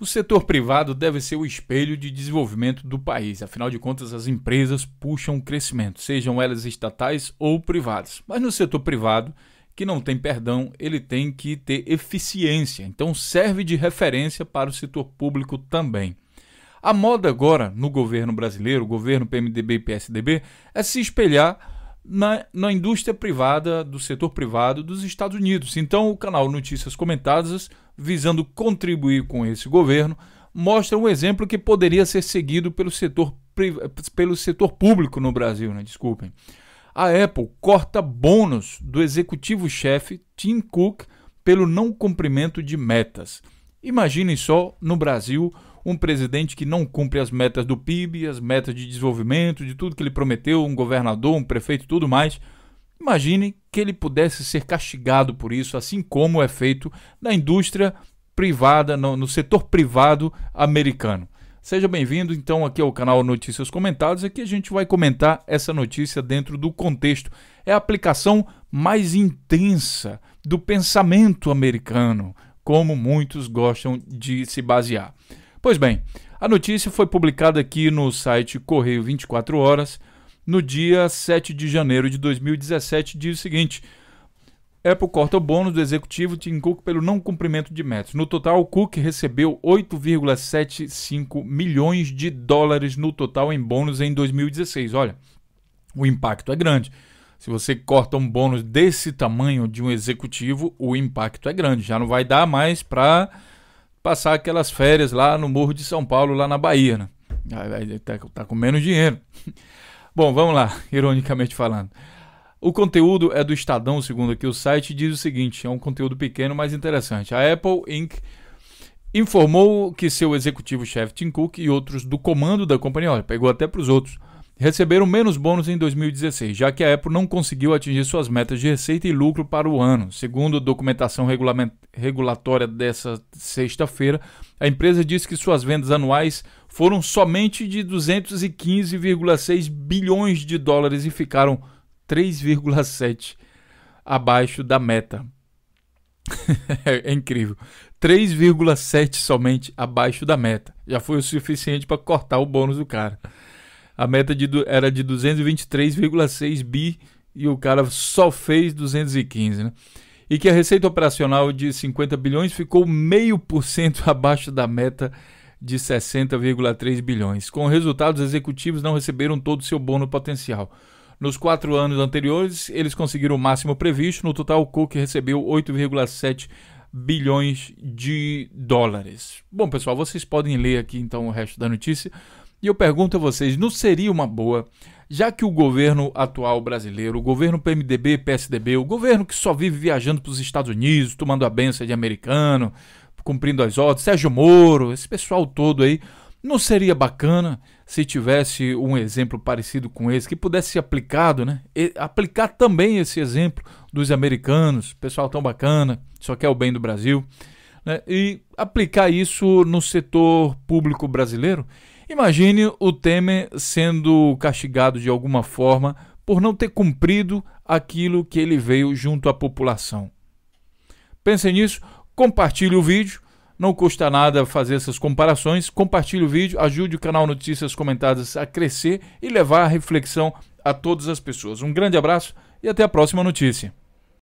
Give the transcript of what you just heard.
O setor privado deve ser o espelho de desenvolvimento do país, afinal de contas, as empresas puxam o crescimento, sejam elas estatais ou privadas. Mas no setor privado, que não tem perdão, ele tem que ter eficiência, então serve de referência para o setor público também. A moda agora no governo brasileiro, governo PMDB e PSDB, é se espelhar na, na indústria privada, do setor privado dos Estados Unidos. Então, o canal Notícias Comentadas, visando contribuir com esse governo, mostra um exemplo que poderia ser seguido pelo setor, pelo setor público no Brasil, né? desculpem. A Apple corta bônus do executivo-chefe Tim Cook pelo não cumprimento de metas. Imaginem só no Brasil um presidente que não cumpre as metas do PIB, as metas de desenvolvimento, de tudo que ele prometeu, um governador, um prefeito, tudo mais. Imaginem que ele pudesse ser castigado por isso, assim como é feito na indústria privada, no, no setor privado americano. Seja bem-vindo, então, aqui ao canal Notícias Comentadas. Aqui a gente vai comentar essa notícia dentro do contexto. É a aplicação mais intensa do pensamento americano, como muitos gostam de se basear. Pois bem, a notícia foi publicada aqui no site Correio 24 Horas no dia 7 de janeiro de 2017, diz o seguinte: Apple corta o bônus do executivo Tim Cook pelo não cumprimento de metas. No total, Cook recebeu 8,75 milhões de dólares no total em bônus em 2016. Olha, o impacto é grande. Se você corta um bônus desse tamanho de um executivo, o impacto é grande. Já não vai dar mais para passar aquelas férias lá no Morro de São Paulo, lá na Bahia. Né? Tá, tá, com menos dinheiro. Bom, vamos lá, ironicamente falando. O conteúdo é do Estadão, segundo aqui o site, diz o seguinte: é um conteúdo pequeno, mas interessante. A Apple Inc. informou que seu executivo-chefe Tim Cook e outros do comando da companhia, olha, pegou até para os outros receberam menos bônus em 2016, já que a Apple não conseguiu atingir suas metas de receita e lucro para o ano. Segundo a documentação regulatória dessa sexta-feira, a empresa disse que suas vendas anuais foram somente de 215,6 bilhões de dólares e ficaram 3,7 abaixo da meta. é incrível. 3,7 somente abaixo da meta. Já foi o suficiente para cortar o bônus do cara a meta de, era de 223,6 bi e o cara só fez 215, né? E que a receita operacional de 50 bilhões ficou meio por cento abaixo da meta de 60,3 bilhões. Com resultados, executivos não receberam todo o seu bônus potencial. Nos quatro anos anteriores, eles conseguiram o máximo previsto. No total, o Cook recebeu 8,7 bilhões de dólares. Bom, pessoal, vocês podem ler aqui então o resto da notícia. E eu pergunto a vocês, não seria uma boa, já que o governo atual brasileiro, o governo PMDB, PSDB, o governo que só vive viajando para os Estados Unidos, tomando a benção de americano, cumprindo as ordens, Sérgio Moro, esse pessoal todo aí, não seria bacana se tivesse um exemplo parecido com esse, que pudesse ser aplicado, né? E aplicar também esse exemplo dos americanos, pessoal tão bacana, só quer o bem do Brasil, né? e aplicar isso no setor público brasileiro Imagine o Temer sendo castigado de alguma forma por não ter cumprido aquilo que ele veio junto à população. Pense nisso, compartilhe o vídeo, não custa nada fazer essas comparações. Compartilhe o vídeo, ajude o canal Notícias Comentadas a crescer e levar a reflexão a todas as pessoas. Um grande abraço e até a próxima notícia.